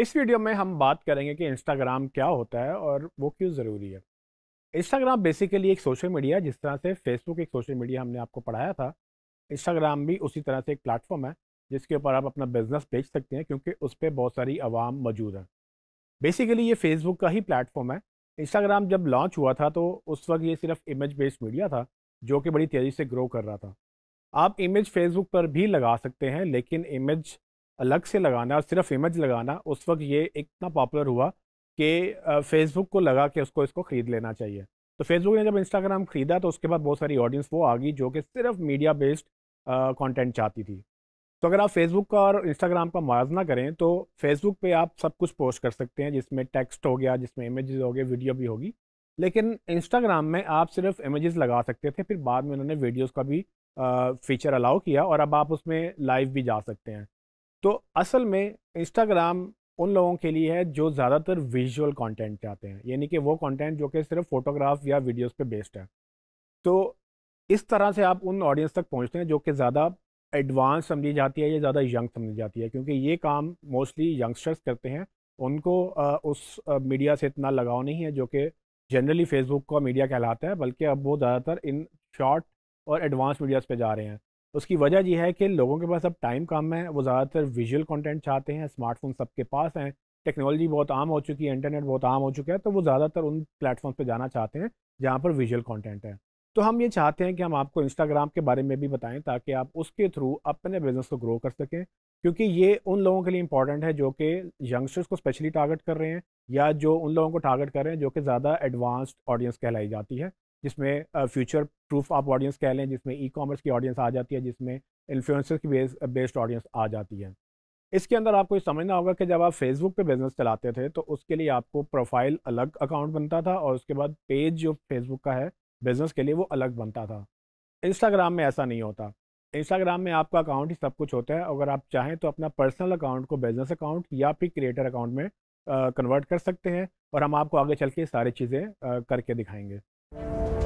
इस वीडियो में हम बात करेंगे कि इंस्टाग्राम क्या होता है और वो क्यों ज़रूरी है इंस्टाग्राम बेसिकली एक सोशल मीडिया जिस तरह से फेसबुक एक सोशल मीडिया हमने आपको पढ़ाया था इंस्टाग्राम भी उसी तरह से एक प्लेटफॉर्म है जिसके ऊपर आप अपना बिजनेस बेच सकते हैं क्योंकि उस पर बहुत सारी आवाम मौजूद है बेसिकली ये फेसबुक का ही प्लेटफॉर्म है इंस्टाग्राम जब लॉन्च हुआ था तो उस वक्त ये सिर्फ इमेज बेस्ड मीडिया था जो कि बड़ी तेज़ी से ग्रो कर रहा था आप इमेज फेसबुक पर भी लगा सकते हैं लेकिन इमेज अलग से लगाना और सिर्फ इमेज लगाना उस वक्त ये इतना पॉपुलर हुआ कि फेसबुक को लगा कि उसको इसको ख़रीद लेना चाहिए तो फेसबुक ने जब इंस्टाग्राम ख़रीदा तो उसके बाद बहुत सारी ऑडियंस वो आ गई जो कि सिर्फ मीडिया बेस्ड कंटेंट चाहती थी तो अगर आप फेसबुक का और इंस्टाग्राम का मुवजना करें तो फेसबुक पे आप सब कुछ पोस्ट कर सकते हैं जिसमें टेक्स्ट हो गया जिसमें इमेजेस हो गए वीडियो भी होगी लेकिन इंस्टाग्राम में आप सिर्फ इमेजेस लगा सकते थे फिर बाद में उन्होंने वीडियोज़ का भी फीचर अलाउ किया और अब आप उसमें लाइव भी जा सकते हैं तो असल में इंस्टाग्राम उन लोगों के लिए है जो ज़्यादातर विजुअल कंटेंट चाहते हैं यानी कि वो कंटेंट जो कि सिर्फ फोटोग्राफ या वीडियोस पे बेस्ड है तो इस तरह से आप उन ऑडियंस तक पहुंचते हैं जो कि ज़्यादा एडवांस समझी जाती है या ज़्यादा यंग समझी जाती है क्योंकि ये काम मोस्टली यंगस्टर्स करते हैं उनको आ, उस मीडिया से इतना लगाव नहीं है जो कि जनरली फेसबुक का मीडिया कहलाता है बल्कि अब वो ज़्यादातर इन शॉर्ट और एडवांस मीडियाज़ पर जा रहे हैं उसकी वजह यह है कि लोगों के पास अब टाइम कम है वो ज़्यादातर विजुअल कंटेंट चाहते हैं स्मार्टफोन सबके पास हैं टेक्नोलॉजी बहुत आम हो चुकी है इंटरनेट बहुत आम हो चुका है तो वो ज़्यादातर उन प्लेटफॉर्म पर जाना चाहते हैं जहाँ पर विजुअल कॉन्टेंट है तो हम ये चाहते हैं कि हम आपको इंस्टाग्राम के बारे में भी बताएं ताकि आप उसके थ्रू अपने बिज़नेस को ग्रो कर सकें क्योंकि ये उन लोगों के लिए इंपॉर्टेंट है जो कि यंगस्टर्स को स्पेशली टारगेट कर रहे हैं या जो उन लोगों को टारगेट कर रहे हैं जो कि ज़्यादा एडवांस्ड ऑडियंस कहलाई जाती है जिसमें फ्यूचर प्रूफ आप ऑडियंस कह लें जिसमें ई कॉमर्स की ऑडियंस आ जाती है जिसमें इन्फ्लुएंसर की बेस बेस्ड ऑडियंस आ जाती है इसके अंदर आपको समझना होगा कि जब आप फेसबुक पे बिजनेस चलाते थे तो उसके लिए आपको प्रोफाइल अलग अकाउंट बनता था और उसके बाद पेज जो फेसबुक का है बिज़नेस के लिए वो अलग बनता था इंस्टाग्राम में ऐसा नहीं होता इंस्टाग्राम में आपका अकाउंट ही सब कुछ होता है अगर आप चाहें तो अपना पर्सनल अकाउंट को बिज़नेस अकाउंट या फिर क्रिएटर अकाउंट में कन्वर्ट कर सकते हैं और हम आपको आगे चल के सारी चीज़ें करके दिखाएंगे